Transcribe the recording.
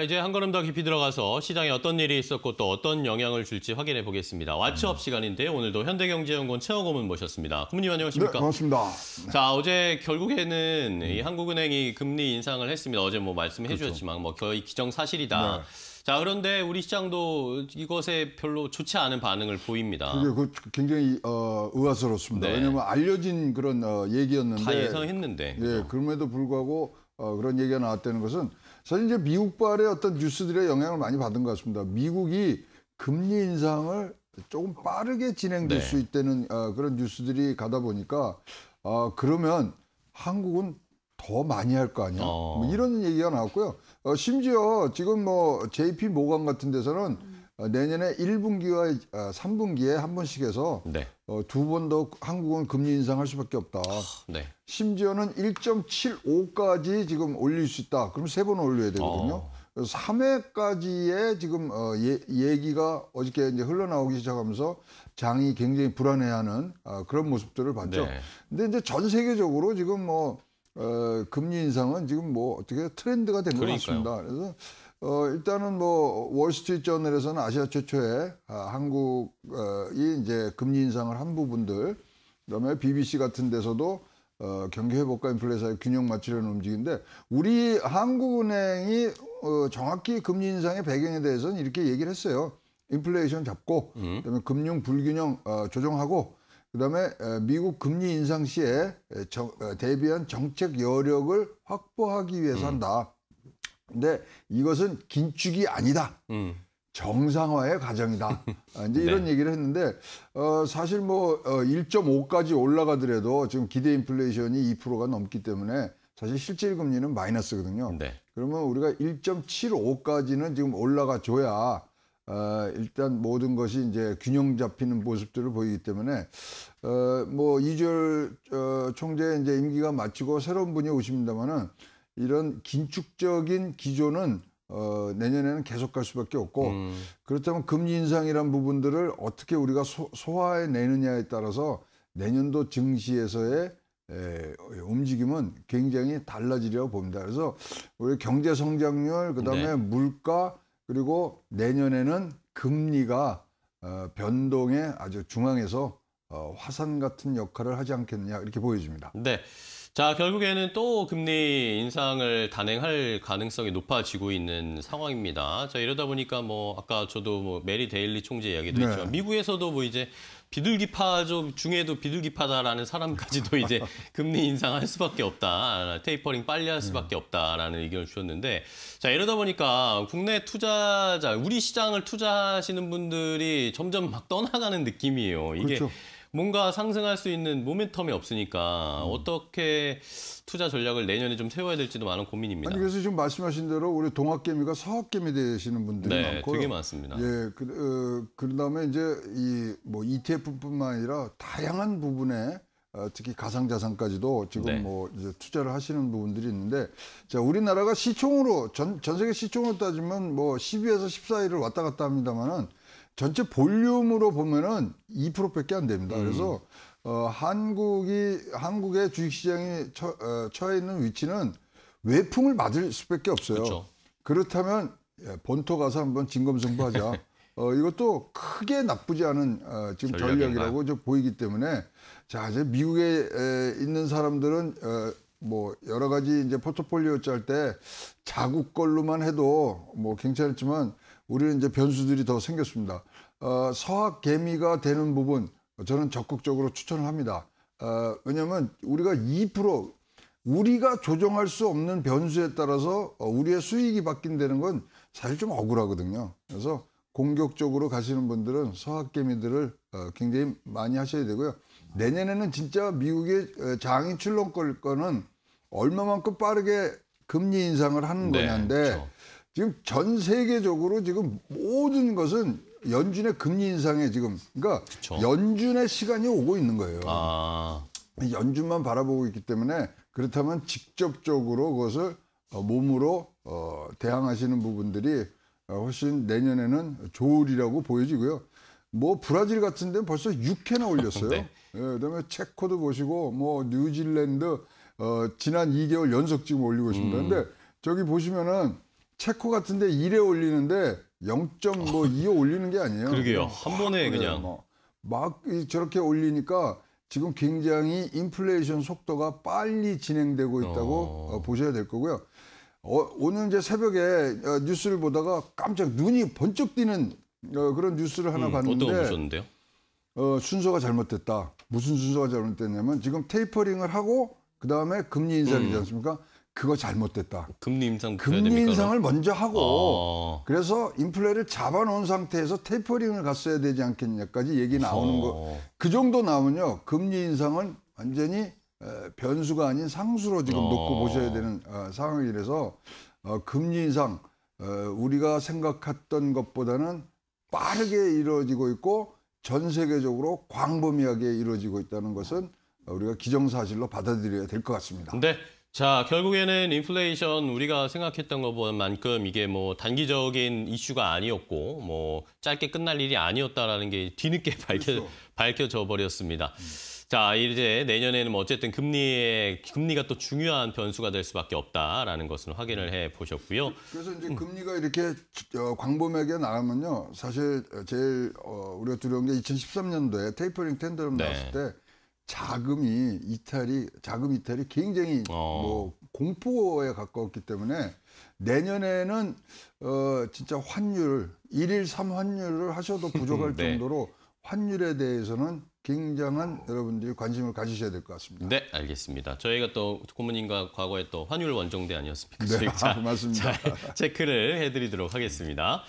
이제 한 걸음 더 깊이 들어가서 시장에 어떤 일이 있었고 또 어떤 영향을 줄지 확인해 보겠습니다. 와츠업 시간인데 오늘도 현대경제연구원 최영 고문 모셨습니다. 고문님 안녕하십니까? 네, 반갑습니다. 자, 어제 결국에는 이 한국은행이 금리 인상을 했습니다. 어제 뭐 말씀해 그렇죠. 주셨지만 뭐 거의 기정사실이다. 네. 자, 그런데 우리 시장도 이것에 별로 좋지 않은 반응을 보입니다. 그게 그 굉장히 어, 의아스럽습니다. 네. 왜냐하면 알려진 그런 어, 얘기였는데 다 예상했는데. 예, 그럼에도 불구하고 어, 그런 얘기가 나왔다는 것은 사실 이제 미국발의 어떤 뉴스들의 영향을 많이 받은 것 같습니다. 미국이 금리 인상을 조금 빠르게 진행될 네. 수 있다는 어, 그런 뉴스들이 가다 보니까 어, 그러면 한국은 더 많이 할 거 아니야? 뭐 어. 뭐 이런 얘기가 나왔고요. 어, 심지어 지금 뭐 JP 모감 같은 데서는 어, 내년에 1분기와 3분기에 아, 한 번씩 해서 네. 어, 두번 더 한국은 금리 인상할 수밖에 없다. 아, 네. 심지어는 1.75까지 지금 올릴 수 있다. 그럼 세 번 올려야 되거든요. 어. 3회까지의 지금 어, 예, 얘기가 어저께 이제 흘러나오기 시작하면서 장이 굉장히 불안해하는 어, 그런 모습들을 봤죠. 그런데 네. 이제 전 세계적으로 지금 뭐 어, 금리 인상은 지금 뭐 어떻게 트렌드가 된 것 같습니다. 그래서 어, 일단은 뭐 월스트리트 저널에서는 아시아 최초의 아, 한국이 어, 이제 금리 인상을 한 부분들 그다음에 BBC 같은 데서도 어, 경기 회복과 인플레이사의 균형 맞추려는 움직인데 우리 한국은행이 어, 정확히 금리 인상의 배경에 대해서는 이렇게 얘기를 했어요. 인플레이션 잡고 음. 그다음에 금융 불균형 어, 조정하고 그다음에 미국 금리 인상 시에 정, 대비한 정책 여력을 확보하기 위해서 음. 한다. 근데 이것은 긴축이 아니다. 음. 정상화의 과정이다. 아, 이제 이런 네. 얘기를 했는데 어, 사실 뭐 어, 1.5까지 올라가더라도 지금 기대 인플레이션이 2%가 넘기 때문에 사실 실질 금리는 마이너스거든요. 네. 그러면 우리가 1.75까지는 지금 올라가 줘야 어, 일단 모든 것이 이제 균형 잡히는 모습들을 보이기 때문에 어, 뭐 이주열 어, 총재 이제 임기가 마치고 새로운 분이 오십니다만은 이런 긴축적인 기조는 어, 내년에는 계속 갈 수밖에 없고 음. 그렇다면 금리 인상이란 부분들을 어떻게 우리가 소, 화해내느냐에 따라서 내년도 증시에서의 에, 움직임은 굉장히 달라지려 봅니다. 그래서 우리 경제 성장률 그다음에 네. 물가 그리고 내년에는 금리가 어, 변동의 아주 중앙에서 어, 화산 같은 역할을 하지 않겠느냐 이렇게 보여집니다. 네. 자, 결국에는 또 금리 인상을 단행할 가능성이 높아지고 있는 상황입니다. 자, 이러다 보니까 뭐 아까 저도 뭐 메리 데일리 총재 이야기도 네. 했죠 미국에서도 뭐 이제 비둘기파 좀 중에도 비둘기파다라는 사람까지도 이제 금리 인상할 수밖에 없다. 테이퍼링 빨리 할 수밖에 네. 없다라는 의견을 주셨는데 자, 이러다 보니까 국내 투자자, 우리 시장을 투자하시는 분들이 점점 막 떠나가는 느낌이에요. 이게 그렇죠. 뭔가 상승할 수 있는 모멘텀이 없으니까 음. 어떻게 투자 전략을 내년에 좀 세워야 될지도 많은 고민입니다. 아니 그래서 지금 말씀하신 대로 우리 동학개미가 서학개미 되시는 분들이 네, 많고 되게 많습니다. 예, 그, 어, 그 다음에 이제 이 뭐 ETF뿐만 아니라 다양한 부분에 어, 특히 가상자산까지도 지금 네. 뭐 이제 투자를 하시는 부분들이 있는데 자 우리나라가 시총으로 전, 전 세계 시총으로 따지면 뭐 12에서 14위를 왔다 갔다 합니다만은 전체 볼륨으로 보면은 2%밖에 안 됩니다. 음. 그래서 어, 한국이 한국의 주식시장이 처, 어, 처해 있는 위치는 외풍을 맞을 수밖에 없어요. 그렇죠. 그렇다면 예, 본토 가서 한번 진검승부하자. 어, 이것도 크게 나쁘지 않은 어, 지금 전략이라고 저 보이기 때문에 자 이제 미국에 에, 있는 사람들은 어, 뭐 여러 가지 이제 포트폴리오 짤 때 자국 걸로만 해도 뭐 괜찮지만 우리는 이제 변수들이 더 생겼습니다. 어, 서학 개미가 되는 부분 저는 적극적으로 추천을 합니다. 어, 왜냐하면 우리가 2% 우리가 조정할 수 없는 변수에 따라서 어, 우리의 수익이 바뀐다는 건 사실 좀 억울하거든요. 그래서 공격적으로 가시는 분들은 서학개미들을 어, 굉장히 많이 하셔야 되고요. 내년에는 진짜 미국의 어, 장이 출렁거릴 거는 얼마만큼 빠르게 금리 인상을 하는 네, 거냐인데 그렇죠. 지금 전 세계적으로 지금 모든 것은 연준의 금리 인상에 지금 그러니까 그쵸. 연준의 시간이 오고 있는 거예요. 아. 연준만 바라보고 있기 때문에 그렇다면 직접적으로 그것을 어, 몸으로 어, 대항하시는 부분들이 어, 훨씬 내년에는 좋으리라고 보여지고요. 뭐 브라질 같은 데는 벌써 6회나 올렸어요. 네. 예, 그다음에 체코도 보시고 뭐 뉴질랜드 어, 지난 2개월 연속 지금 올리고 있습니다. 음. 근데 저기 보시면은 체코 같은데 1에 올리는데 0.25뭐 2에 올리는 게 아니에요. 그러게요. 뭐, 한 번에 네, 그냥 뭐. 막 저렇게 올리니까 지금 굉장히 인플레이션 속도가 빨리 진행되고 있다고 어... 어 보셔야 될 거고요. 어, 오늘 이제 새벽에 어, 뉴스를 보다가 깜짝 눈이 번쩍 뛰는 어, 그런 뉴스를 하나 음, 봤는데 어떤 거 보셨는데요? 어, 순서가 잘못됐다. 무슨 순서가 잘못됐냐면 지금 테이퍼링을 하고 그다음에 금리 인상이지 음. 않습니까? 그거 잘못됐다. 금리 인상 금리 인상을 먼저 하고 아. 그래서 인플레를 잡아놓은 상태에서 테이퍼링을 갔어야 되지 않겠냐까지 얘기 나오는 아. 거. 어. 그 정도 나오면요 금리 인상은 완전히 변수가 아닌 상수로 지금 아. 놓고 보셔야 되는 아, 상황이라서 어, 금리 인상 우리가 생각했던 것보다는 빠르게 이루어지고 있고 전 세계적으로 광범위하게 이루어지고 있다는 것은 우리가 기정사실로 받아들여야 될 것 같습니다. 네. 자, 결국에는 인플레이션 우리가 생각했던 것만큼 이게 뭐 단기적인 이슈가 아니었고 뭐 짧게 끝날 일이 아니었다라는 게 뒤늦게 밝혀, 그렇죠. 밝혀져 버렸습니다. 음. 자, 이제 내년에는 뭐 어쨌든 금리에 금리가 또 중요한 변수가 될 수밖에 없다라는 것은 확인을 해 보셨고요. 그래서 이제 음. 금리가 이렇게 어, 광범위하게 나가면요. 사실 제일 어, 우리가 두려운 게 2013년도에 테이퍼링 텐더럼 네. 나왔을 때 자금이 이탈이 자금 이탈이 굉장히 어. 뭐 공포에 가까웠기 때문에 내년에는 어 진짜 환율 1일 3 환율을 하셔도 부족할 네. 정도로 환율에 대해서는 굉장한 여러분들이 관심을 가지셔야 될 것 같습니다. 네, 알겠습니다. 저희가 또 고모님과 과거에 또 환율 원정대 아니었습니까? 네, 자, 맞습니다. 자, 체크를 해드리도록 하겠습니다.